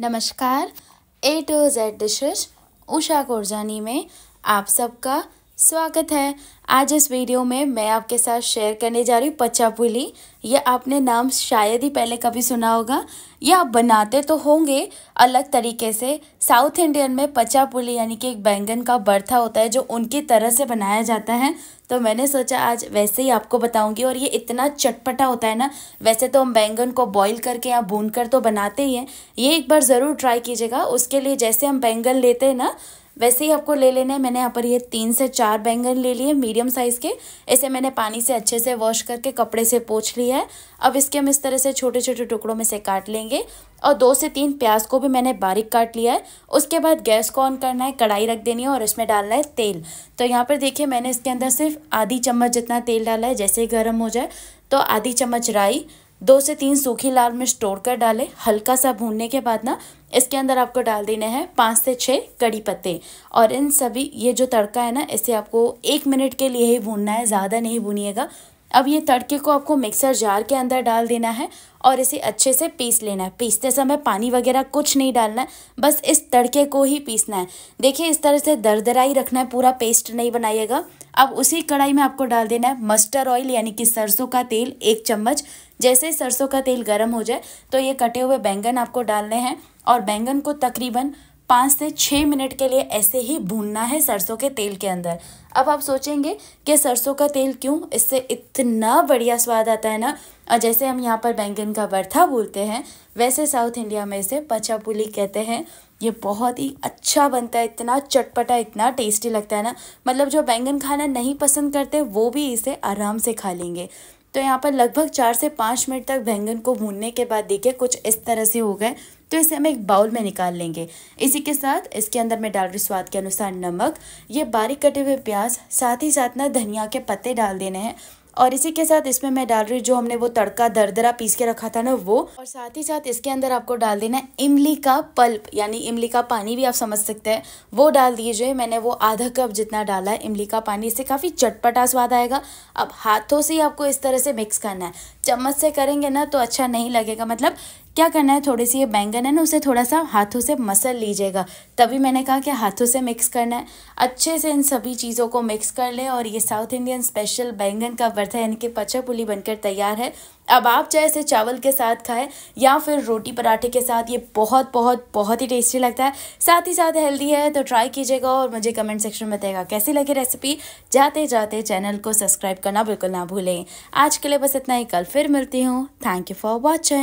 नमस्कार A to Z dishes Usha Korjani में आप सबका स्वागत है आज इस वीडियो में मैं आपके साथ शेयर करने जा रही हूँ पचापुली यह आपने नाम शायद ही पहले कभी सुना होगा यह आप बनाते तो होंगे अलग तरीके से साउथ इंडियन में पचापुली यानी कि एक बैंगन का बर्था होता है जो उनकी तरह से बनाया जाता है तो मैंने सोचा आज वैसे ही आपको बताऊंगी और ये इतना चटपटा होता है ना वैसे तो हम बैंगन को बॉईल करके या भून कर तो बनाते ही हैं ये एक बार ज़रूर ट्राई कीजिएगा उसके लिए जैसे हम बैंगन लेते हैं ना वैसे ही आपको ले लेना है मैंने यहाँ पर ये तीन से चार बैंगन ले लिए मीडियम साइज़ के इसे मैंने पानी से अच्छे से वॉश करके कपड़े से पोछ लिया है अब इसके हम इस तरह से छोटे छोटे टुकड़ों में से काट लेंगे और दो से तीन प्याज को भी मैंने बारीक काट लिया है उसके बाद गैस को ऑन करना है कढ़ाई रख देनी है और इसमें डालना है तेल तो यहाँ पर देखिए मैंने इसके अंदर सिर्फ आधी चम्मच जितना तेल डाला है जैसे ही गर्म हो जाए तो आधी चम्मच राई दो से तीन सूखी लाल मिर्च तोड़ कर डालें हल्का सा भूनने के बाद ना इसके अंदर आपको डाल देने हैं पाँच से छः कड़ी पत्ते और इन सभी ये जो तड़का है ना इसे आपको एक मिनट के लिए ही भूनना है ज़्यादा नहीं भूनिएगा अब ये तड़के को आपको मिक्सर जार के अंदर डाल देना है और इसे अच्छे से पीस लेना है पीसते समय पानी वगैरह कुछ नहीं डालना है बस इस तड़के को ही पीसना है देखिए इस तरह से दरदराई रखना है पूरा पेस्ट नहीं बनाइएगा अब उसी कढ़ाई में आपको डाल देना है मस्टर्ड ऑयल यानी कि सरसों का तेल एक चम्मच जैसे सरसों का तेल गर्म हो जाए तो ये कटे हुए बैंगन आपको डालने हैं और बैंगन को तकरीबन पाँच से छः मिनट के लिए ऐसे ही भूनना है सरसों के तेल के अंदर अब आप सोचेंगे कि सरसों का तेल क्यों इससे इतना बढ़िया स्वाद आता है ना और जैसे हम यहाँ पर बैंगन का बर्था बोलते हैं वैसे साउथ इंडिया में इसे पचापुली कहते हैं ये बहुत ही अच्छा बनता है इतना चटपटा इतना टेस्टी लगता है ना मतलब जो बैंगन खाना नहीं पसंद करते वो भी इसे आराम से खा लेंगे तो यहाँ पर लगभग चार से पाँच मिनट तक बैंगन को भूनने के बाद देखिए कुछ इस तरह से हो गए तो इसे हम एक बाउल में निकाल लेंगे इसी के साथ इसके अंदर मैं डाल रही स्वाद के अनुसार नमक ये बारीक कटे हुए प्याज साथ ही साथ ना धनिया के पत्ते डाल देने हैं और इसी के साथ इसमें मैं डाल रही हूँ जो हमने वो तड़का दरदरा पीस के रखा था ना वो और साथ ही साथ इसके अंदर आपको डाल देना है इमली का पल्प यानी इमली का पानी भी आप समझ सकते हैं वो डाल दीजिए मैंने वो आधा कप जितना डाला है इमली का पानी इससे काफ़ी चटपटा स्वाद आएगा अब हाथों से ही आपको इस तरह से मिक्स करना है चम्मच से करेंगे ना तो अच्छा नहीं लगेगा मतलब क्या करना है थोड़ी सी ये बैंगन है ना उसे थोड़ा सा हाथों से मसल लीजिएगा तभी मैंने कहा कि हाथों से मिक्स करना है अच्छे से इन सभी चीज़ों को मिक्स कर लें और ये साउथ इंडियन स्पेशल बैंगन का भरता यानी कि पचा पुली बनकर तैयार है अब आप चाहे इसे चावल के साथ खाएं या फिर रोटी पराठे के साथ ये बहुत बहुत बहुत ही टेस्टी लगता है साथ ही साथ हेल्दी है तो ट्राई कीजिएगा और मुझे कमेंट सेक्शन में बताएगा कैसी लगी रेसिपी जाते जाते चैनल को सब्सक्राइब करना बिल्कुल ना भूलें आज के लिए बस इतना ही कल फिर मिलती हूँ थैंक यू फॉर वॉचिंग